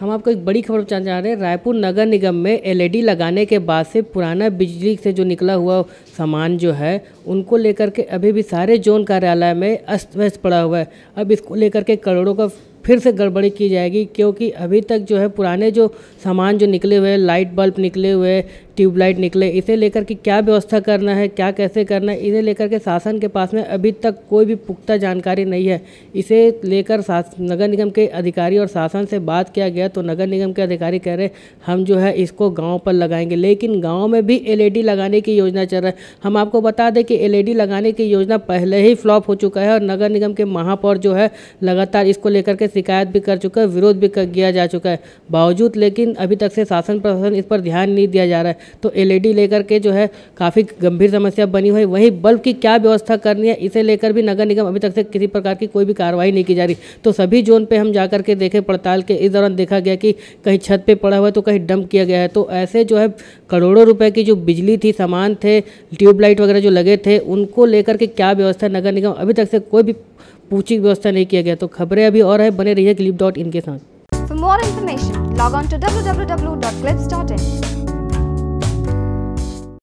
हम आपको एक बड़ी खबर बताना चाह रहे हैं रायपुर नगर निगम में एलईडी e लगाने के बाद से पुराना बिजली से जो निकला हुआ सामान जो है उनको लेकर के अभी भी सारे जोन कार्यालय में अस्त व्यस्त पड़ा हुआ है अब इसको लेकर के करोड़ों का फिर से गड़बड़ी की जाएगी क्योंकि अभी तक जो है पुराने जो सामान जो निकले हुए लाइट बल्ब निकले हुए ट्यूबलाइट निकले इसे लेकर के क्या व्यवस्था करना है क्या कैसे करना है इसे लेकर के शासन के पास में अभी तक कोई भी पुख्ता जानकारी नहीं है इसे लेकर नगर निगम के अधिकारी और शासन से बात किया गया तो नगर निगम के अधिकारी कह रहे हम जो है इसको गाँव पर लगाएंगे लेकिन गाँव में भी एल लगाने की योजना चल रहा है हम आपको बता दें कि एल लगाने की योजना पहले ही फ्लॉप हो चुका है और नगर निगम के महापौर जो है लगातार इसको लेकर के शिकायत भी कर चुका है विरोध भी किया जा चुका है बावजूद लेकिन अभी तक से शासन प्रशासन इस पर ध्यान नहीं दिया जा रहा है तो एलईडी e लेकर के जो है काफ़ी गंभीर समस्या बनी हुई वहीं बल्ब की क्या व्यवस्था करनी है इसे लेकर भी नगर निगम अभी तक से किसी प्रकार की कोई भी कार्रवाई नहीं की जा रही तो सभी जोन पर हम जाकर के देखें पड़ताल के इस दौरान देखा गया कि कहीं छत पर पड़ा हुआ है तो कहीं डंप किया गया है तो ऐसे जो है करोड़ों रुपये की जो बिजली थी सामान थे ट्यूबलाइट वगैरह जो लगे थे उनको लेकर के क्या व्यवस्था नगर निगम अभी तक से कोई भी पूछी व्यवस्था नहीं किया गया तो खबरें अभी और है बने रहिए क्लिप डॉट इन के साथ for more information log on to W W W dot clips dot in